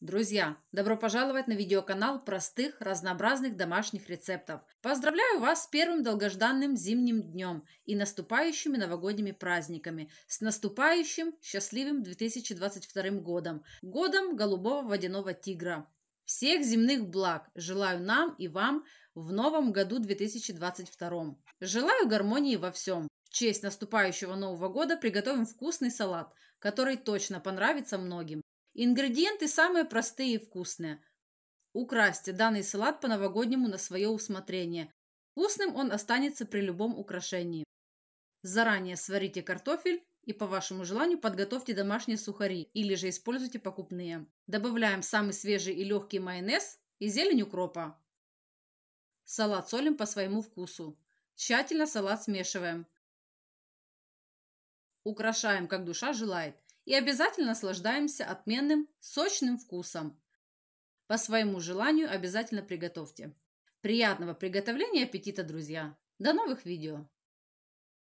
Друзья, добро пожаловать на видеоканал простых, разнообразных домашних рецептов. Поздравляю вас с первым долгожданным зимним днем и наступающими новогодними праздниками, с наступающим счастливым 2022 годом, годом голубого водяного тигра. Всех земных благ желаю нам и вам в новом году 2022. Желаю гармонии во всем. В честь наступающего Нового года приготовим вкусный салат, который точно понравится многим. Ингредиенты самые простые и вкусные. Украсьте данный салат по-новогоднему на свое усмотрение. Вкусным он останется при любом украшении. Заранее сварите картофель и по вашему желанию подготовьте домашние сухари или же используйте покупные. Добавляем самый свежий и легкий майонез и зелень укропа. Салат солим по своему вкусу. Тщательно салат смешиваем. Украшаем, как душа желает и обязательно наслаждаемся отменным, сочным вкусом. По своему желанию обязательно приготовьте. Приятного приготовления аппетита, друзья! До новых видео!